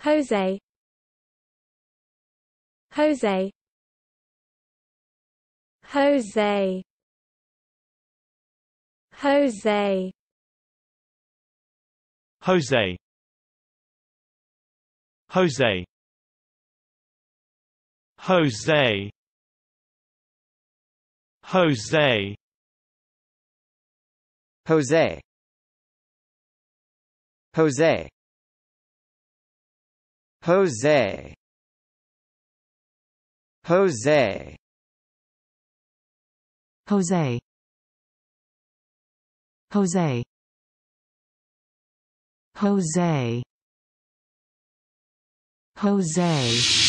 Jose Jose Jose Jose Jose Jose Jose Jose Jose Jose Jose Jose Jose Jose Jose Jose